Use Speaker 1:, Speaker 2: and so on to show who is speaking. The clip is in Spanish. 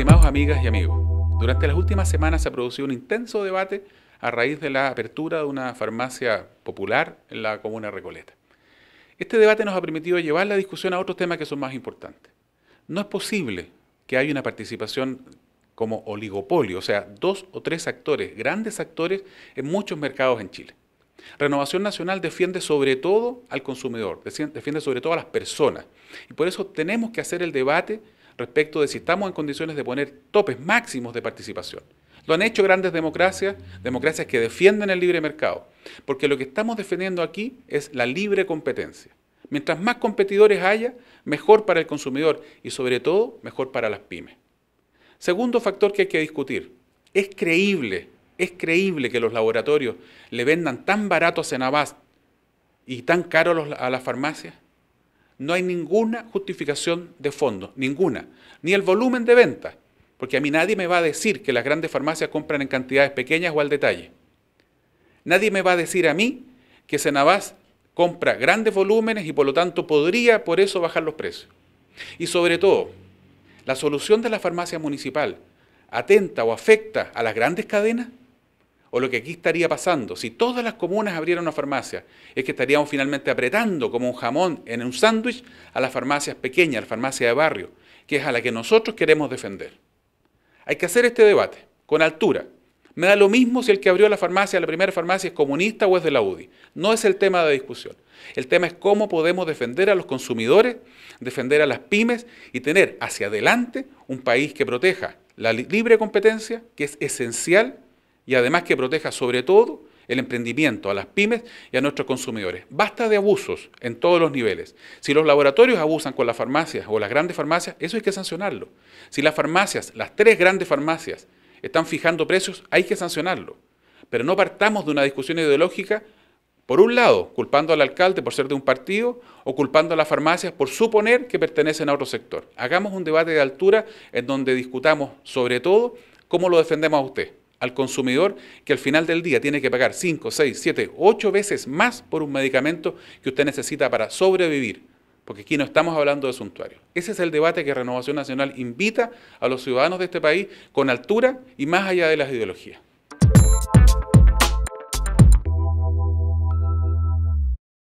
Speaker 1: Estimados amigas y amigos, durante las últimas semanas se ha producido un intenso debate a raíz de la apertura de una farmacia popular en la comuna Recoleta. Este debate nos ha permitido llevar la discusión a otros temas que son más importantes. No es posible que haya una participación como oligopolio, o sea, dos o tres actores, grandes actores, en muchos mercados en Chile. Renovación Nacional defiende sobre todo al consumidor, defiende sobre todo a las personas. Y por eso tenemos que hacer el debate respecto de si estamos en condiciones de poner topes máximos de participación. Lo han hecho grandes democracias, democracias que defienden el libre mercado, porque lo que estamos defendiendo aquí es la libre competencia. Mientras más competidores haya, mejor para el consumidor y sobre todo mejor para las pymes. Segundo factor que hay que discutir, es creíble, es creíble que los laboratorios le vendan tan barato a Cenabas y tan caro a las farmacias no hay ninguna justificación de fondo, ninguna, ni el volumen de ventas, porque a mí nadie me va a decir que las grandes farmacias compran en cantidades pequeñas o al detalle. Nadie me va a decir a mí que Senabás compra grandes volúmenes y por lo tanto podría por eso bajar los precios. Y sobre todo, la solución de la farmacia municipal atenta o afecta a las grandes cadenas? o lo que aquí estaría pasando, si todas las comunas abrieran una farmacia, es que estaríamos finalmente apretando como un jamón en un sándwich a las farmacias pequeñas, a las farmacias de barrio, que es a la que nosotros queremos defender. Hay que hacer este debate con altura. Me da lo mismo si el que abrió la farmacia, la primera farmacia, es comunista o es de la UDI. No es el tema de discusión. El tema es cómo podemos defender a los consumidores, defender a las pymes y tener hacia adelante un país que proteja la libre competencia, que es esencial y además que proteja sobre todo el emprendimiento, a las pymes y a nuestros consumidores. Basta de abusos en todos los niveles. Si los laboratorios abusan con las farmacias o las grandes farmacias, eso hay que sancionarlo. Si las farmacias, las tres grandes farmacias, están fijando precios, hay que sancionarlo. Pero no partamos de una discusión ideológica, por un lado, culpando al alcalde por ser de un partido o culpando a las farmacias por suponer que pertenecen a otro sector. Hagamos un debate de altura en donde discutamos sobre todo cómo lo defendemos a usted al consumidor que al final del día tiene que pagar 5, 6, 7, 8 veces más por un medicamento que usted necesita para sobrevivir, porque aquí no estamos hablando de suntuario. Ese es el debate que Renovación Nacional invita a los ciudadanos de este país con altura y más allá de las ideologías.